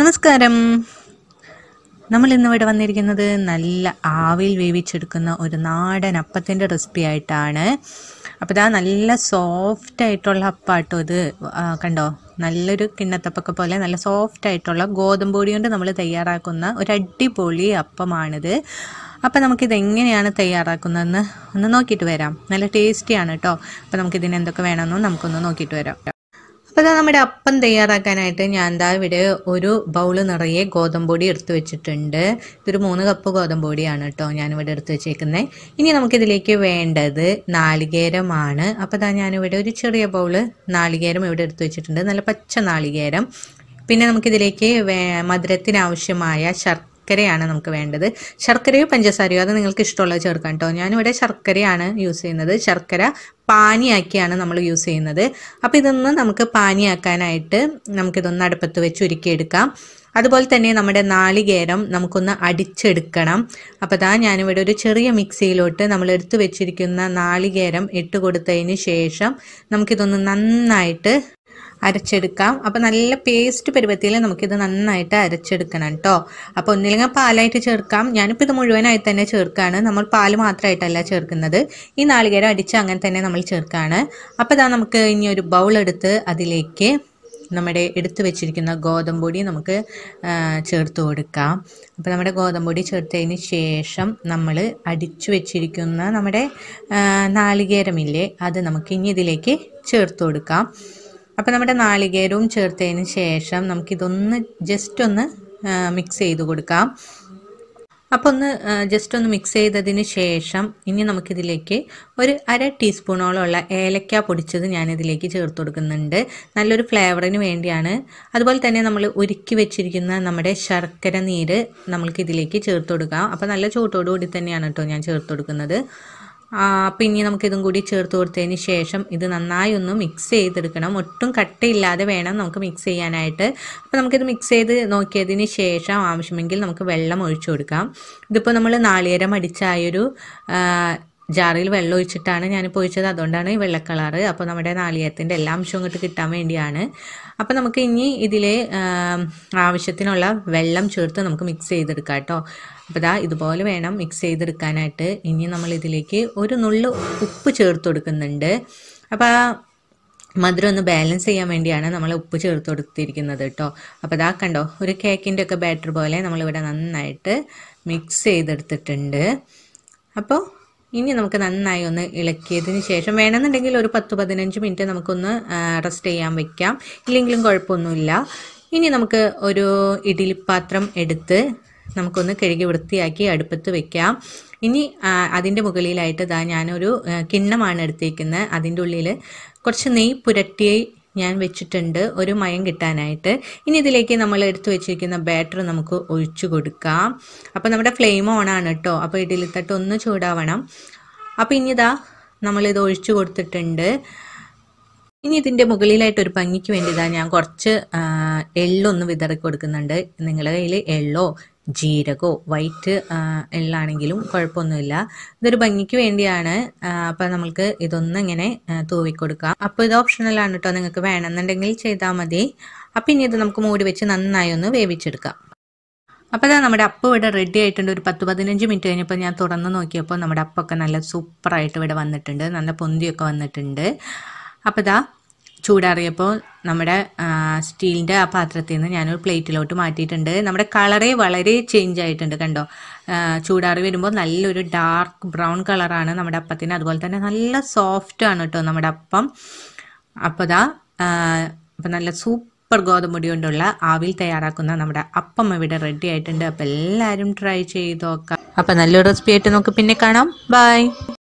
നമസ്കാരം നമ്മൾ ഇന്നിവിടെ വന്നിരിക്കുന്നത് നല്ല ആവിയിൽ വേവിച്ചെടുക്കുന്ന ഒരു നാടൻ അപ്പത്തിൻ്റെ റെസിപ്പി ആയിട്ടാണ് അപ്പോൾ ഇതാ നല്ല സോഫ്റ്റ് ആയിട്ടുള്ള അപ്പാട്ടോ ഇത് കണ്ടോ നല്ലൊരു കിണ്ണത്തപ്പൊക്കെ പോലെ നല്ല സോഫ്റ്റ് ആയിട്ടുള്ള ഗോതമ്പ് പൊടി കൊണ്ട് നമ്മൾ തയ്യാറാക്കുന്ന ഒരു അടിപൊളി അപ്പമാണിത് അപ്പോൾ നമുക്കിത് എങ്ങനെയാണ് തയ്യാറാക്കുന്നതെന്ന് ഒന്ന് നോക്കിയിട്ട് വരാം നല്ല ടേസ്റ്റിയാണ് കേട്ടോ അപ്പോൾ നമുക്കിതിന് എന്തൊക്കെ വേണമെന്നും നമുക്കൊന്ന് നോക്കിയിട്ട് വരാം അപ്പോൾ നമ്മുടെ അപ്പം തയ്യാറാക്കാനായിട്ട് ഞാൻ എന്താ ഇവിടെ ഒരു ബൗൾ നിറയെ ഗോതമ്പൊടി എടുത്തു വെച്ചിട്ടുണ്ട് ഇതൊരു മൂന്ന് കപ്പ് ഗോതമ്പൊടിയാണ് കേട്ടോ ഞാനിവിടെ എടുത്തു വെച്ചേക്കുന്നത് ഇനി നമുക്കിതിലേക്ക് വേണ്ടത് നാളികേരമാണ് അപ്പോൾ അതാ ഞാനിവിടെ ഒരു ചെറിയ ബൗൾ നാളികേരം ഇവിടെ എടുത്തു വെച്ചിട്ടുണ്ട് നല്ല പച്ച നാളികേരം പിന്നെ നമുക്കിതിലേക്ക് മധുരത്തിനാവശ്യമായ ശർക്കര ശർക്കരയാണ് നമുക്ക് വേണ്ടത് ശർക്കരയോ പഞ്ചസാരയോ അത് നിങ്ങൾക്ക് ഇഷ്ടമുള്ളത് ചേർക്കാം കേട്ടോ ഞാനിവിടെ ശർക്കരയാണ് യൂസ് ചെയ്യുന്നത് ശർക്കര പാനിയാക്കിയാണ് നമ്മൾ യൂസ് ചെയ്യുന്നത് അപ്പോൾ ഇതൊന്ന് നമുക്ക് പാനിയാക്കാനായിട്ട് നമുക്കിതൊന്ന് അടുപ്പത്ത് വെച്ച് ഉരുക്കിയെടുക്കാം അതുപോലെ തന്നെ നമ്മുടെ നാളികേരം നമുക്കൊന്ന് അടിച്ചെടുക്കണം അപ്പോൾ അതാ ഞാനിവിടെ ഒരു ചെറിയ മിക്സിയിലോട്ട് നമ്മൾ എടുത്തു വെച്ചിരിക്കുന്ന നാളികേരം ഇട്ട് കൊടുത്തതിന് ശേഷം നമുക്കിതൊന്ന് നന്നായിട്ട് അരച്ചെടുക്കാം അപ്പോൾ നല്ല പേസ്റ്റ് പരുവത്തിൽ നമുക്കിത് നന്നായിട്ട് അരച്ചെടുക്കണം കേട്ടോ അപ്പോൾ ഒന്നില്ലെങ്കിൽ പാലായിട്ട് ചേർക്കാം ഞാനിപ്പോൾ ഇത് മുഴുവനായി തന്നെ ചേർക്കുകയാണ് നമ്മൾ പാല് മാത്രമായിട്ടല്ല ചേർക്കുന്നത് ഈ നാളികേരം അടിച്ച് അങ്ങനെ തന്നെ നമ്മൾ ചേർക്കുകയാണ് അപ്പോൾ ഇതാ നമുക്ക് ഇനി ഒരു ബൗൾ എടുത്ത് അതിലേക്ക് നമ്മുടെ എടുത്തു വെച്ചിരിക്കുന്ന പൊടി നമുക്ക് ചേർത്ത് കൊടുക്കാം അപ്പോൾ നമ്മുടെ പൊടി ചേർത്തതിന് ശേഷം നമ്മൾ അടിച്ചു വെച്ചിരിക്കുന്ന നമ്മുടെ നാളികേരമില്ലേ അത് നമുക്ക് ഇനി ഇതിലേക്ക് ചേർത്ത് കൊടുക്കാം അപ്പോൾ നമ്മുടെ നാളികേരവും ചേർത്തതിന് ശേഷം നമുക്കിതൊന്ന് ജസ്റ്റ് ഒന്ന് മിക്സ് ചെയ്ത് കൊടുക്കാം അപ്പോൾ ഒന്ന് ജസ്റ്റ് ഒന്ന് മിക്സ് ചെയ്തതിന് ശേഷം ഇനി നമുക്കിതിലേക്ക് ഒരു അര ഉള്ള ഏലക്ക പൊടിച്ചത് ഞാനിതിലേക്ക് ചേർത്ത് കൊടുക്കുന്നുണ്ട് നല്ലൊരു ഫ്ലേവറിന് വേണ്ടിയാണ് അതുപോലെ തന്നെ നമ്മൾ ഉരുക്കി വെച്ചിരിക്കുന്ന നമ്മുടെ ശർക്കര നീര് നമ്മൾക്കിതിലേക്ക് ഇതിലേക്ക് ചേർത്ത് കൊടുക്കാം അപ്പോൾ നല്ല ചൂട്ടോടുകൂടി തന്നെയാണ് കേട്ടോ ഞാൻ ചേർത്ത് കൊടുക്കുന്നത് അപ്പം ഇനി ഇതും കൂടി ചേർത്ത് കൊടുത്തതിന് ശേഷം ഇത് നന്നായി ഒന്ന് മിക്സ് ചെയ്തെടുക്കണം ഒട്ടും കട്ടയില്ലാതെ വേണം നമുക്ക് മിക്സ് ചെയ്യാനായിട്ട് അപ്പോൾ നമുക്കിത് മിക്സ് ചെയ്ത് നോക്കിയതിന് ശേഷം ആവശ്യമെങ്കിൽ നമുക്ക് വെള്ളം ഒഴിച്ചു കൊടുക്കാം ഇതിപ്പോൾ നമ്മൾ നാളികേരം അടിച്ചായൊരു ജാറിൽ വെള്ളം ഒഴിച്ചിട്ടാണ് ഞാൻ പൊഴിച്ചത് അതുകൊണ്ടാണ് ഈ വെള്ളക്കളറ് അപ്പോൾ നമ്മുടെ നാളികേരത്തിൻ്റെ എല്ലാ അംശവും ഇങ്ങോട്ട് കിട്ടാൻ വേണ്ടിയാണ് അപ്പോൾ നമുക്ക് ഇനി ഇതിൽ ആവശ്യത്തിനുള്ള വെള്ളം ചേർത്ത് നമുക്ക് മിക്സ് ചെയ്തെടുക്കാം കേട്ടോ അപ്പോൾ ഇതാ ഇതുപോലെ വേണം മിക്സ് ചെയ്തെടുക്കാനായിട്ട് ഇനി നമ്മൾ ഇതിലേക്ക് ഒരു നുള്ളു ഉപ്പ് ചേർത്ത് കൊടുക്കുന്നുണ്ട് അപ്പോൾ മധുരം ഒന്ന് ബാലൻസ് ചെയ്യാൻ വേണ്ടിയാണ് നമ്മൾ ഉപ്പ് ചേർത്ത് കൊടുത്തിരിക്കുന്നത് കേട്ടോ അപ്പോൾ ഇതാ കണ്ടോ ഒരു കേക്കിൻ്റെ ഒക്കെ ബാറ്റർ പോലെ നമ്മളിവിടെ നന്നായിട്ട് മിക്സ് ചെയ്തെടുത്തിട്ടുണ്ട് അപ്പോൾ ഇനി നമുക്ക് നന്നായി ഒന്ന് ഇളക്കിയതിന് ശേഷം വേണമെന്നുണ്ടെങ്കിൽ ഒരു പത്ത് പതിനഞ്ച് മിനിറ്റ് നമുക്കൊന്ന് റെസ്റ്റ് ചെയ്യാൻ വെക്കാം ഇല്ലെങ്കിലും കുഴപ്പമൊന്നുമില്ല ഇനി നമുക്ക് ഒരു ഇഡ്ഡലിപ്പാത്രം എടുത്ത് നമുക്കൊന്ന് കഴുകി വൃത്തിയാക്കി അടുപ്പത്ത് വെക്കാം ഇനി അതിൻ്റെ മുകളിലായിട്ട് ഇതാ ഞാനൊരു കിണ്ണമാണ് എടുത്തേക്കുന്നത് അതിൻ്റെ ഉള്ളിൽ കുറച്ച് നെയ് പുരട്ടി ഞാൻ വെച്ചിട്ടുണ്ട് ഒരു മയം കിട്ടാനായിട്ട് ഇനി ഇതിലേക്ക് നമ്മൾ എടുത്തു വെച്ചിരിക്കുന്ന ബാറ്റർ നമുക്ക് ഒഴിച്ചു കൊടുക്കാം അപ്പോൾ നമ്മുടെ ഫ്ലെയിം ഓണാണ് കേട്ടോ അപ്പോൾ ഇഡലിത്തട്ട് ഒന്ന് ചൂടാവണം അപ്പോൾ ഇനിതാ നമ്മളിത് ഒഴിച്ചു കൊടുത്തിട്ടുണ്ട് ഇനി ഇതിൻ്റെ മുകളിലായിട്ട് ഒരു ഭംഗിക്ക് വേണ്ടിയതാണ് ഞാൻ കുറച്ച് എള്ളൊന്ന് വിതറി കൊടുക്കുന്നുണ്ട് നിങ്ങളുടെ കയ്യിൽ എള്ളോ ജീരകോ വൈറ്റ് എള്ളാണെങ്കിലും കുഴപ്പമൊന്നുമില്ല ഇതൊരു ഭംഗിക്ക് വേണ്ടിയാണ് അപ്പം നമ്മൾക്ക് ഇതൊന്ന് ഇങ്ങനെ തൂവിക്കൊടുക്കാം അപ്പോൾ ഇത് ഓപ്ഷണലാണ് കേട്ടോ നിങ്ങൾക്ക് വേണമെന്നുണ്ടെങ്കിൽ ചെയ്താൽ മതി അപ്പം ഇനി ഇത് നമുക്ക് മൂടി വെച്ച് നന്നായി ഒന്ന് വേവിച്ചെടുക്കാം അപ്പോൾ അതാ നമ്മുടെ അപ്പം ഇവിടെ റെഡി ആയിട്ടുണ്ട് ഒരു പത്ത് പതിനഞ്ച് മിനിറ്റ് കഴിഞ്ഞപ്പോൾ ഞാൻ തുറന്ന് നോക്കിയപ്പോൾ നമ്മുടെ അപ്പൊക്കെ നല്ല സൂപ്പറായിട്ട് ഇവിടെ വന്നിട്ടുണ്ട് നല്ല പൊന്തിയൊക്കെ വന്നിട്ടുണ്ട് അപ്പോൾ ഇതാ ചൂടാറിയപ്പോൾ നമ്മുടെ സ്റ്റീലിൻ്റെ ആ പാത്രത്തിൽ നിന്ന് ഞാനൊരു പ്ലേറ്റിലോട്ട് മാറ്റിയിട്ടുണ്ട് നമ്മുടെ കളറേ വളരെ ചേഞ്ച് ആയിട്ടുണ്ട് കണ്ടോ ചൂടാറി വരുമ്പോൾ നല്ലൊരു ഡാർക്ക് ബ്രൗൺ കളറാണ് നമ്മുടെ അപ്പത്തിന് അതുപോലെ തന്നെ നല്ല സോഫ്റ്റ് ആണ് കേട്ടോ നമ്മുടെ അപ്പം അപ്പോൾ ദാ അപ്പം നല്ല സൂപ്പർ ഗോതമ്പൊടി കൊണ്ടുള്ള ആവിൽ തയ്യാറാക്കുന്ന നമ്മുടെ അപ്പം ഇവിടെ റെഡി ആയിട്ടുണ്ട് അപ്പോൾ എല്ലാവരും ട്രൈ ചെയ്ത് നോക്കാം അപ്പം നല്ലൊരു റെസിപ്പി ആയിട്ട് നമുക്ക് പിന്നെ കാണാം ബൈ